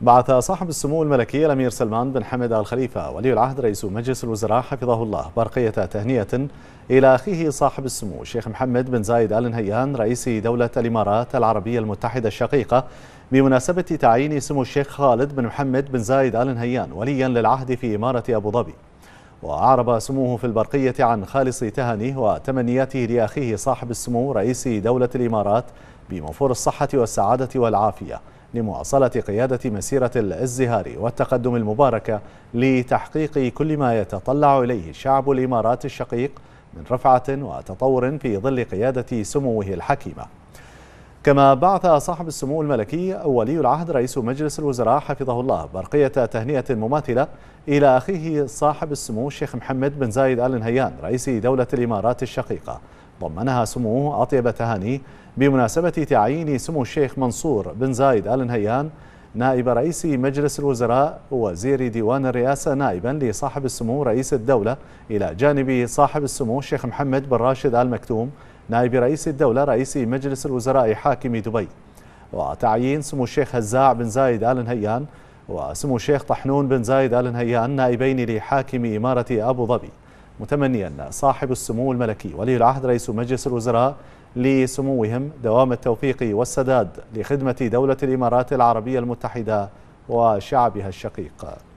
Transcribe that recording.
بعث صاحب السمو الملكي الأمير سلمان بن حمد آل خليفة ولي العهد رئيس مجلس الوزراء حفظه الله برقية تهنئة إلى أخيه صاحب السمو الشيخ محمد بن زايد آل نهيان رئيس دولة الإمارات العربية المتحدة الشقيقة بمناسبة تعيين سمو الشيخ خالد بن محمد بن زايد آل نهيان وليا للعهد في إمارة أبو ظبي وأعرب سموه في البرقية عن خالص تهانيه وتمنياته لأخيه صاحب السمو رئيس دولة الإمارات بموفور الصحة والسعادة والعافية لمواصلة قيادة مسيرة الازدهار والتقدم المباركة لتحقيق كل ما يتطلع إليه شعب الإمارات الشقيق من رفعة وتطور في ظل قيادة سموه الحكيمة كما بعث صاحب السمو الملكي ولي العهد رئيس مجلس الوزراء حفظه الله برقية تهنئة مماثلة إلى أخيه صاحب السمو الشيخ محمد بن زايد آل نهيان رئيس دولة الإمارات الشقيقة ضمنها سموه أطيب تهاني بمناسبة تعيين سمو الشيخ منصور بن زايد آل نهيان نائب رئيس مجلس الوزراء وزير ديوان الرئاسة نائبا لصاحب السمو رئيس الدولة إلى جانب صاحب السمو الشيخ محمد بن راشد آل مكتوم نائب رئيس الدولة رئيس مجلس الوزراء حاكم دبي وتعيين سمو الشيخ هزاع بن زايد آل نهيان وسمو الشيخ طحنون بن زايد آل نهيان نائبين لحاكم إمارة أبو ظبي متمنيا صاحب السمو الملكي ولي العهد رئيس مجلس الوزراء لسموهم دوام التوفيق والسداد لخدمة دولة الإمارات العربية المتحدة وشعبها الشقيق